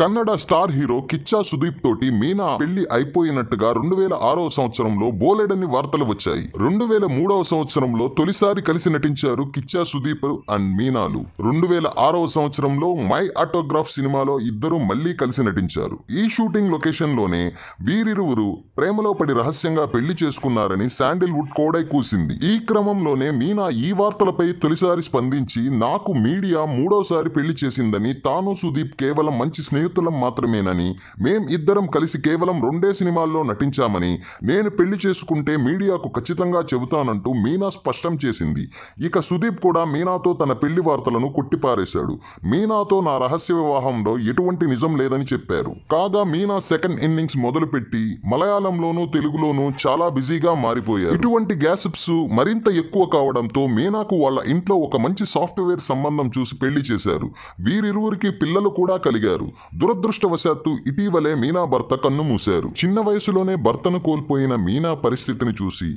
Kannada star hero Kichcha Sudeep తోటి మీనా పెళ్లి అయిపోయినట్టుగా రెండు వేల ఆరో సంవత్సరంలో బోలెడని వార్తలు వచ్చాయి రెండు వేల మూడవ సంవత్సరంలో తొలిసారి కలిసి నటించారు కిచ్చా సుదీప్ అండ్ మీనాలు రెండు వేల ఆరవ సంవత్సరంలో మై ఆటోగ్రాఫ్ సినిమాలో ఇద్దరు మళ్లీ కలిసి నటించారు ఈ షూటింగ్ లొకేషన్ లోనే వీరిరువురు ప్రేమలో పడి రహస్యంగా పెళ్లి చేసుకున్నారని శాండిల్వుడ్ కోడై కూసింది ఈ క్రమంలోనే మీనా ఈ వార్తలపై తొలిసారి స్పందించి నాకు మీడియా మూడోసారి పెళ్లి చేసిందని తాను సుదీప్ కేవలం మంచి స్నేహితు స్నేహితులం మాత్రమేనని మేం ఇద్దరం కలిసి కేవలం రెండే సినిమాల్లో నటించామని నేను పెళ్లి చేసుకుంటే మీడియాకు ఖచ్చితంగా చెబుతానంటూ మీనా స్పష్టం చేసింది ఇక సుదీప్ కూడా మీనాతో తన పెళ్లి వార్తలను కొట్టిపారేశాడు మీనాతో నా రహస్య వివాహంలో ఎటువంటి నిజం లేదని చెప్పారు కాగా మీనా సెకండ్ ఇన్నింగ్స్ మొదలుపెట్టి మలయాళంలోనూ తెలుగులోనూ చాలా బిజీగా మారిపోయారు ఇటువంటి గ్యాసిప్స్ మరింత ఎక్కువ కావడంతో మీనాకు వాళ్ళ ఇంట్లో ఒక మంచి సాఫ్ట్వేర్ సంబంధం చూసి పెళ్లి చేశారు వీరిరువురికి పిల్లలు కూడా కలిగారు దురదృష్టవశాత్తు ఇటీవలే మీనా భర్త కన్ను మూశారు చిన్న వయసులోనే భర్తను కోల్పోయిన మీనా పరిస్థితిని చూసి